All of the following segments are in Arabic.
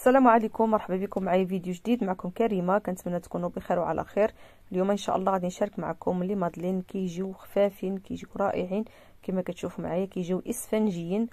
السلام عليكم مرحبا بكم معايا فيديو جديد معكم كريمه كنتمنى تكونوا بخير وعلى خير اليوم ان شاء الله غادي نشارك معكم لي مادلين كيجيو خفافين كيجيو رائعين كما كتشوفوا معايا كيجيو اسفنجيين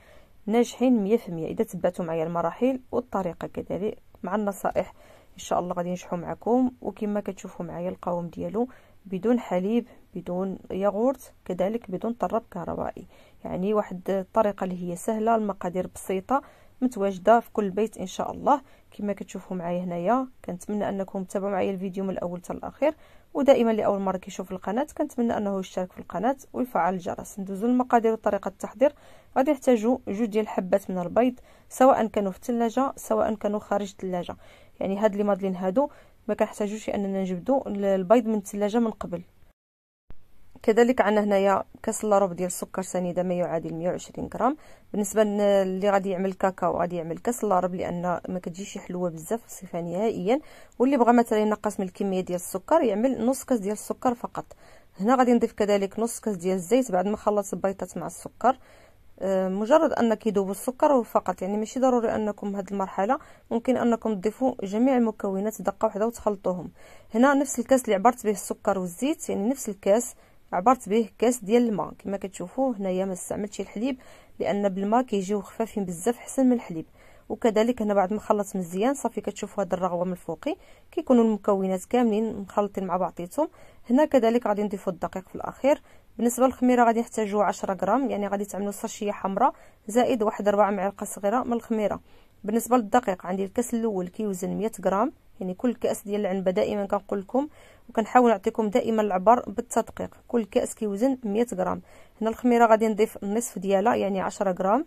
ناجحين 100% اذا تبعتوا معايا المراحل والطريقه كذلك مع النصائح ان شاء الله غادي ينجحوا معكم وكما كتشوفوا معايا القوام ديالو بدون حليب بدون ياغورت كذلك بدون طراب كهربائي يعني واحد الطريقه اللي هي سهله المقادير بسيطه متواجده في كل بيت ان شاء الله كما كتشوفوا معايا هنايا كنتمنى انكم تتابعوا معايا الفيديو من الاول حتى الاخير ودائما لاول مره كيشوف القناه كنتمنى انه يشترك في القناه ويفعل الجرس ندوزو للمقادير وطريقه التحضير غادي نحتاجو جوج ديال الحبات من البيض سواء كانوا في الثلاجه سواء كانوا خارج الثلاجه يعني هاد لي مادلين هادو ما كنحتاجوش اننا نجبدو البيض من الثلاجه من قبل كذلك عندنا هنايا كاس لاروب ديال السكر سنيده ما يعادل 120 غرام بالنسبه اللي غادي يعمل كاكاو غادي يعمل كاس لاروب لان ما كتجيش حلوه بزاف صفه نهائيا واللي بغى مثلا ينقص من الكميه ديال السكر يعمل نص كاس ديال السكر فقط هنا غادي نضيف كذلك نص كاس ديال الزيت بعد ما خلص البيضات مع السكر آه، مجرد ان كيذوب السكر فقط يعني ماشي ضروري انكم هاد المرحله ممكن انكم تضيفوا جميع المكونات دقه واحده وتخلطوهم هنا نفس الكاس اللي عبرت به السكر والزيت يعني نفس الكاس عبرت به كاس ديال الماء كما كتشوفوا هنايا ما استعملتش الحليب لان بالماء كيجيو خفافين بزاف حسن من الحليب وكذلك هنا بعد ما خلط مزيان صافي كتشوفوا هاد الرغوه من الفوقي كيكونوا المكونات كاملين مخلطين مع بعضيتهم هنا كذلك غادي نضيفوا الدقيق في الاخير بالنسبه للخميره غادي نحتاجوا 10 غرام يعني غادي تعملوا ساشيه حمراء زائد واحد ربع معلقه صغيره من الخميره بالنسبه للدقيق عندي الكاس الاول كيوزن 100 غرام يعني كل كاس ديال العنبه دائما كنقول لكم وكنحاول نعطيكم دائما العبر بالتدقيق كل كاس كيوزن 100 غرام هنا الخميره غادي نضيف النصف ديالها يعني 10 غرام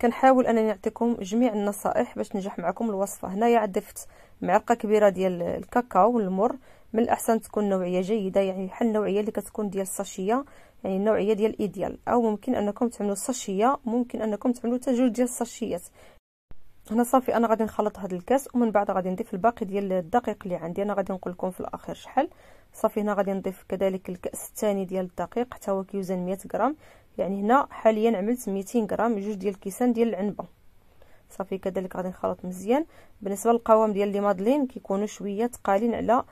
كنحاول انني نعطيكم جميع النصائح باش تنجح معكم الوصفه هنايا ضفت معلقه كبيره ديال الكاكاو المر من الاحسن تكون نوعيه جيده يعني بحال النوعيه اللي كتكون ديال الصاشيه يعني النوعيه ديال ايديال او ممكن انكم تعملوا صاشيه ممكن انكم تعملوا تجول جوج ديال الصاشيات هنا صافي انا غادي نخلط هذا الكاس ومن بعد غادي نضيف الباقي ديال الدقيق اللي عندي انا غادي نقول لكم في الاخير شحال صافي هنا غادي نضيف كذلك الكاس الثاني ديال الدقيق حتى هو كيوزن 100 غرام يعني هنا حاليا عملت 200 غرام جوج ديال الكيسان ديال العنبه صافي كذلك غادي نخلط مزيان بالنسبه للقوام ديال لي مادلين كيكونوا شويه ثقالين على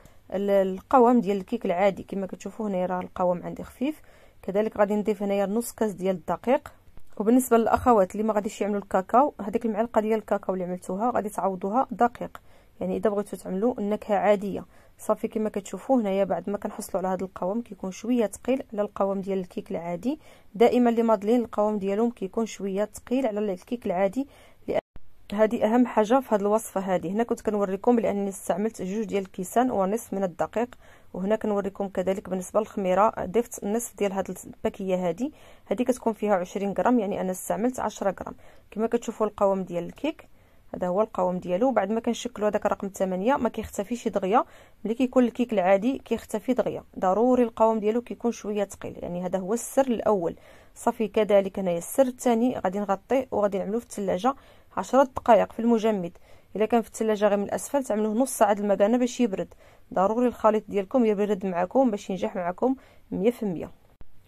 القوام ديال الكيك العادي كما كتشوفوا هنا راه القوام عندي خفيف كذلك غادي نضيف هنايا نص كاس ديال الدقيق وبالنسبه للاخوات اللي ما غاديش يعملوا الكاكاو هذيك المعلقه ديال الكاكاو اللي عملتوها غادي تعوضوها دقيق يعني اذا بغيتو تعملوا النكهه عاديه صافي كما كتشوفوا هنايا بعد ما كنحصلوا على هذا القوام كيكون شويه ثقيل على القوام ديال الكيك العادي دائما اللي ماضلين القوام ديالهم كيكون شويه ثقيل على الكيك العادي هذه اهم حاجه في هذه الوصفه هذه هنا كنت كنوريكم لاني استعملت جوج ديال الكيسان ونصف من الدقيق وهنا كنوريكم كذلك بالنسبه للخميره ضفت نصف ديال هذه الباكيه هذه هذه كتكون فيها 20 غرام يعني انا استعملت 10 غرام كما كتشوفوا القوام ديال الكيك هذا هو القوام ديالو بعد ما كنشكلوا هذاك رقم 8 ما كيختفيش دغيا ملي كيكون الكيك العادي كيختفي دغيا ضروري القوام ديالو كيكون شويه ثقيل يعني هذا هو السر الاول صافي كذلك هنايا السر الثاني غادي نغطيه وغادي نعملوه في الثلاجه عشرة دقائق في المجمد الا كان في الثلاجه غير من الاسفل تعملوه نص ساعه المكانه باش يبرد ضروري الخليط ديالكم يبرد معكم باش ينجح معكم 100%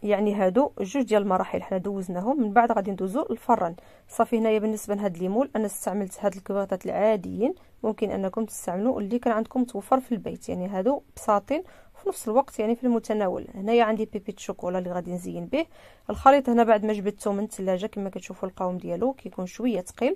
يعني هادو جوج ديال المراحل حنا دوزناهم من بعد غادي ندوزو للفرن صافي هنايا بالنسبه لهاد الليمون انا استعملت هاد الكباطات العاديين ممكن انكم تستعملوا اللي كان عندكم متوفر في البيت يعني هادو بساطين في نفس الوقت يعني في المتناول هنايا عندي بيبيت شوكولا اللي غادي نزين به الخليط هنا بعد ما جبدته من الثلاجه كما كتشوفوا القوام ديالو كيكون شويه ثقيل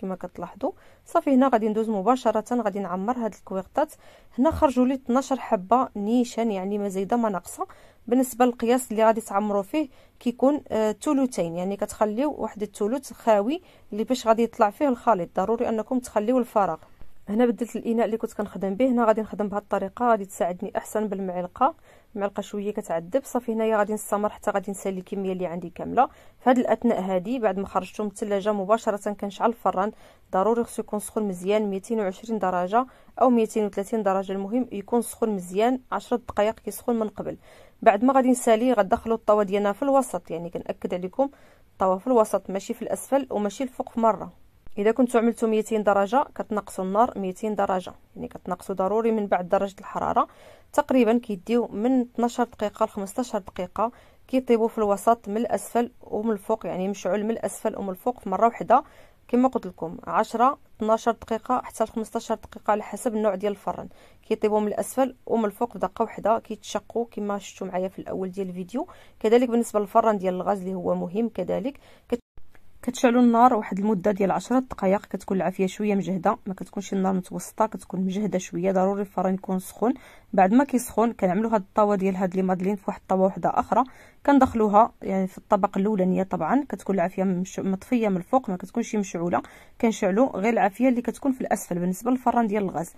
كما كتلاحظوا صافي هنا غادي ندوز مباشره غادي نعمر هاد الكويغطات هنا خرجوا لي 12 حبه نيشان يعني ما زايده ما ناقصه بالنسبه للقياس اللي غادي تعمروا فيه كيكون ثلثين آه يعني كتخليو واحد الثلث خاوي اللي باش غادي يطلع فيه الخليط ضروري انكم تخليو الفراغ هنا بدلت الاناء اللي كنت كنخدم به هنا غادي نخدم بهذه الطريقه غادي تساعدني احسن بالمعلقه معلقه شويه كتعذب صافي هنايا غادي نستمر حتى غادي نسالي الكميه اللي عندي كامله في هذه الاثناء هذه بعد ما خرجته من الثلاجه مباشره كنشعل الفران ضروري خصو يكون سخون مزيان 220 درجه او 230 درجه المهم يكون سخون مزيان 10 دقائق كيسخن من قبل بعد ما غادي نسالي غندخلوا الطاوه ديالنا في الوسط يعني كنأكد عليكم الطاوه في الوسط ماشي في الاسفل وماشي الفوق مره اذا كنتو عملتو 200 درجه كتنقصوا النار 200 درجه يعني كتنقصوا ضروري من بعد درجه الحراره تقريبا كيديو من 12 دقيقه ل 15 دقيقه كيطيبوا في الوسط من الاسفل ومن الفوق يعني مشعول من الاسفل ومن الفوق في مره واحده كما قلت لكم 10 12 دقيقه حتى 15 دقيقه على حسب النوع ديال الفرن كيطيبوا من الاسفل ومن الفوق بدقه دقه واحده كيتشقوا كما شفتوا معايا في الاول ديال الفيديو كذلك بالنسبه للفرن ديال الغاز اللي هو مهم كذلك كتشعلوا النار واحد المده ديال 10 دقائق كتكون العافيه شويه مجهده ما كتكونش النار متوسطه كتكون مجهده شويه ضروري الفرن يكون سخون بعد ما كيسخن كنعملوا هاد الطاوه ديال هاد لي مادلين في واحد الطاوه وحده اخرى كندخلوها يعني في الطبقه الاولانيه طبعا كتكون العافيه مطفيه من الفوق ما كتكونش مشعوله كنشعلوا غير العافيه اللي كتكون في الاسفل بالنسبه للفران ديال الغاز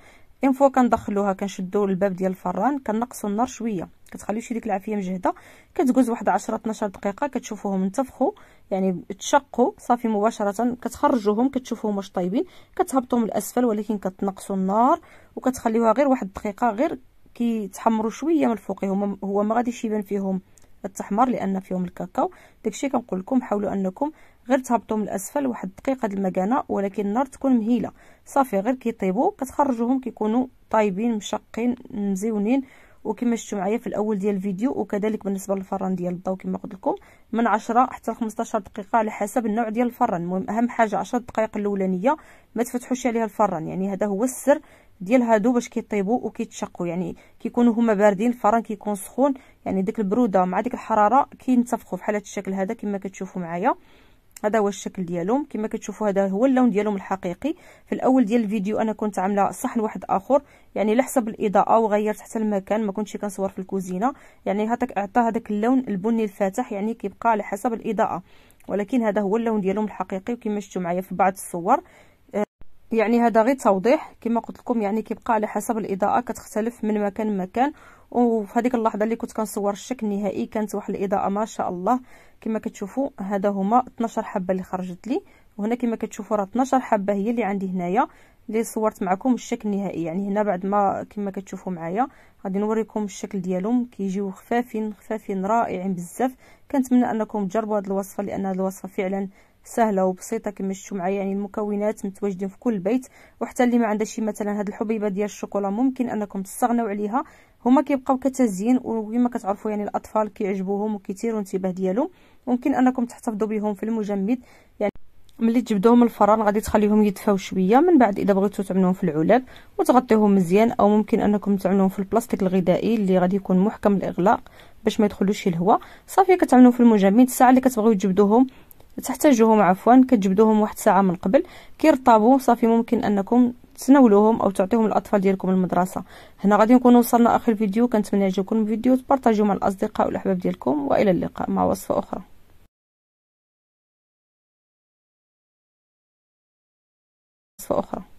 ان فوا كندخلوها كنشدوا الباب ديال الفران كنقصوا النار شويه كتخليو ديك العافيه مجهده كتجوز واحد 10 12 دقيقه كتشوفوهم انتفخوا يعني تشقوا صافي مباشره كتخرجوهم كتشوفوهم واش طايبين كتهبطوهم الاسفل ولكن كتنقصوا النار وكتخليوها غير واحد الدقيقه غير كيتحمروا شويه من الفوق هما هو ما غاديش يبان فيهم التحمر لان فيهم الكاكاو داكشي كنقول لكم حاولوا انكم غير تهبطوا من الاسفل واحد دقيقه د المكانه ولكن النار تكون مهيله صافي غير كيطيبوا كتخرجوهم كيكونوا طايبين مشقين مزيونين وكما شفتوا معايا في الاول ديال الفيديو وكذلك بالنسبه للفران ديال الضو كما قلت لكم من 10 حتى 15 دقيقه على حسب النوع ديال الفران المهم اهم حاجه 10 دقائق الاولانيه ما تفتحوش عليها الفران يعني هذا هو السر ديال هادو باش كيطيبوا وكيتشقوا يعني كيكونوا هما باردين الفران كيكون سخون يعني ديك البروده مع ديك الحراره كينتفخوا بحال هذا الشكل هذا كما كتشوفوا معايا هذا هو الشكل ديالهم كما كتشوفوا هذا هو اللون ديالهم الحقيقي في الاول ديال الفيديو انا كنت عامله صحن واحد اخر يعني لحسب الاضاءه وغيرت حتى المكان ما كنتش كنصور في الكوزينه يعني هذاك اعطى هذاك اللون البني الفاتح يعني كيبقى على حسب الاضاءه ولكن هذا هو اللون ديالهم الحقيقي وكما شفتوا معايا في بعض الصور يعني هذا غير توضيح كما قلت لكم يعني كيبقى على حسب الاضاءه كتختلف من مكان لمكان وفي هذيك اللحظه اللي كنت كنصور الشكل النهائي كانت واحد الاضاءه ما شاء الله كما كتشوفوا هذا هما 12 حبه اللي خرجت لي وهنا كما كتشوفوا راه 12 حبه هي اللي عندي هنايا اللي صورت معكم الشكل النهائي يعني هنا بعد ما كما كتشوفوا معايا غادي نوريكم الشكل ديالهم كيجيو خفافين خفافين رائعين بزاف كنتمنى انكم تجربوا هذه الوصفه لان هذه الوصفه فعلا سهله وبسيطه كما شفتوا معايا يعني المكونات متواجدين في كل بيت وحتى اللي ما عندها شي مثلا هاد الحبيبه ديال الشوكولا ممكن انكم تستغناو عليها هما كيبقاو كتزين وكما كتعرفوا يعني الاطفال كيعجبوهم وكيثيروا الانتباه ديالهم ممكن انكم تحتفظوا بهم في المجمد يعني ملي تجبدوهم من الفران غادي تخليهم يدفاو شويه من بعد اذا بغيتو تعملوهم في العلب وتغطيوهم مزيان او ممكن انكم تعملوهم في البلاستيك الغذائي اللي غادي يكون محكم الاغلاق باش ما يدخلوش الهواء صافي كتعملوهم في المجمد الساعه اللي كتبغيو تجبدوهم تحتاجوهم عفوا كتجبدوهم واحد الساعه من قبل كيرطابو صافي ممكن انكم تناولوهم او تعطيهم الاطفال ديالكم المدرسه هنا غادي نكون وصلنا اخر الفيديو كنتمنى يعجبكم الفيديو تبارطاجيوه مع الاصدقاء والاحباب ديالكم والى اللقاء مع وصفه اخرى وصفه اخرى